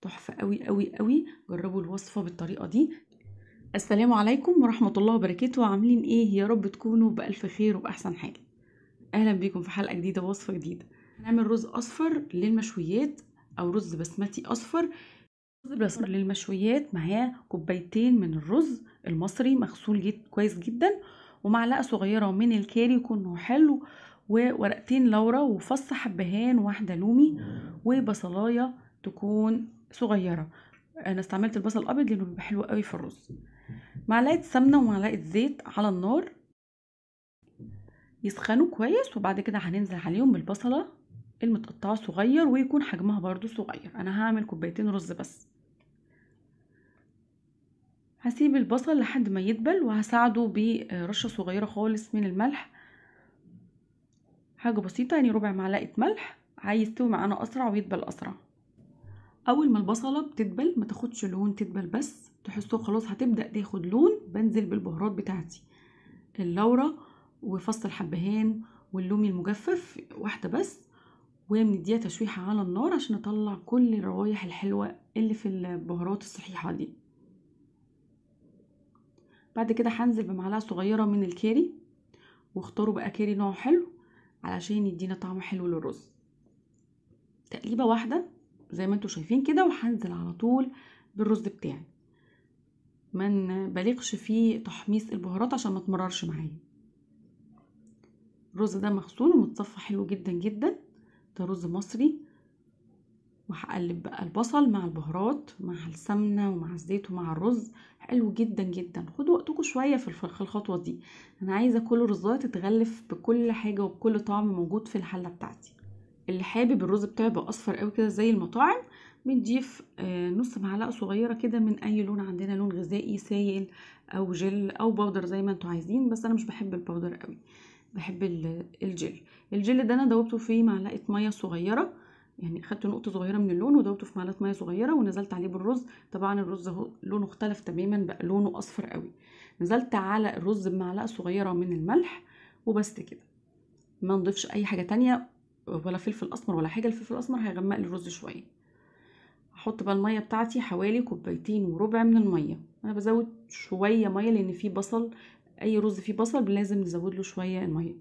تحفة قوي قوي قوي جربوا الوصفة بالطريقة دي السلام عليكم ورحمة الله وبركاته عاملين ايه يا رب تكونوا بألف خير وبأحسن حاجة اهلا بيكم في حلقة جديدة وصفة جديدة هنعمل رز اصفر للمشويات او رز بسمتي اصفر رز بسمتي للمشويات معاه كوبايتين من الرز المصري مغسول جد كويس جدا ومعلقة صغيرة من الكاري يكون حلو وورقتين لورا وفص حبهان واحدة لومي وبصلاية تكون صغيره انا استعملت البصل الابيض لانه بيبقى حلو قوي في الرز معلقه سمنه ومعلقه زيت على النار يسخنوا كويس وبعد كده هننزل عليهم بالبصله المتقطعه صغير ويكون حجمها برضو صغير انا هعمل كوبايتين رز بس هسيب البصل لحد ما يدبل وهساعده برشه صغيره خالص من الملح حاجه بسيطه يعني ربع معلقه ملح عايز يستوي معانا اسرع ويدبل اسرع اول ما البصله بتدبل ما تاخدش لون تدبل بس تحسوا خلاص هتبدا تاخد لون بنزل بالبهارات بتاعتي اللورة وفص الحبهان واللومي المجفف واحده بس ومنديها تشويحه على النار عشان اطلع كل الروايح الحلوه اللي في البهارات الصحيحه دي بعد كده هنزل بمعلقه صغيره من الكاري واختاروا بقى كاري نوع حلو علشان يدينا طعم حلو للرز تقليبه واحده زي ما انتم شايفين كده وهنزل على طول بالرز بتاعي ما نبالغش في تحميص البهارات عشان ما تمررش معايا الرز ده مغسول ومتصفى حلو جدا جدا ده رز مصري وهقلب بقى البصل مع البهارات مع السمنه ومع الزيت ومع الرز حلو جدا جدا خدوا وقتكم شويه في الخطوه دي انا عايزه كل الرزات تتغلف بكل حاجه وبكل طعم موجود في الحله بتاعتي اللي حابب الرز بتاعه يبقى اصفر قوي كده زي المطاعم بنضيف آه، نص معلقه صغيره كده من اي لون عندنا لون غذائي سائل او جل او بودر زي ما انتوا عايزين بس انا مش بحب البودر قوي بحب الجل الجل ده انا دوبته في معلقه ميه صغيره يعني خدت نقطه صغيره من اللون ودوبته في معلقه ميه صغيره ونزلت عليه بالرز طبعا الرز اهو لونه اختلف تماما بقى لونه اصفر قوي نزلت على الرز بمعلقه صغيره من الملح وبس كده ما نضيفش اي حاجه تانية ولا فلفل اسمر ولا حاجه الفلفل الاسمر هيغمق الرز شويه هحط بقى الميه بتاعتي حوالي كوبايتين وربع من الميه انا بزود شويه ميه لان في بصل اي رز فيه بصل لازم نزود له شويه الميه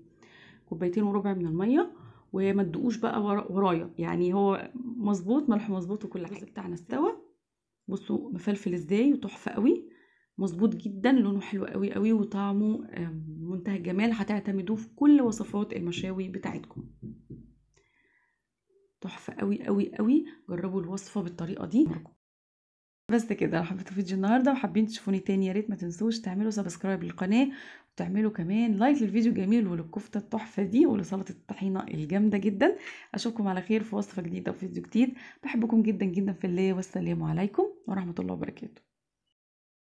كوبايتين وربع من الميه وما تدقوش بقى ورايا يعني هو مظبوط ملح مظبوط وكل حاجه بتاعنا استوى بصوا مفلفل ازاي وتحفه قوي مظبوط جدا لونه حلو قوي قوي وطعمه منتهى الجمال هتعتمدوه في كل وصفات المشاوي بتاعتكم تحفه قوي قوي قوي جربوا الوصفه بالطريقه دي بس كده لو حبيتوا فيديو النهارده وحابين تشوفوني تاني يا ريت ما تنسوش تعملوا سبسكرايب للقناه وتعملوا كمان لايك للفيديو الجميل وللكفته التحفه دي ولسلطه الطحينه الجامده جدا اشوفكم على خير في وصفه جديده وفيديو جديد بحبكم جدا جدا في الله والسلام عليكم ورحمه الله وبركاته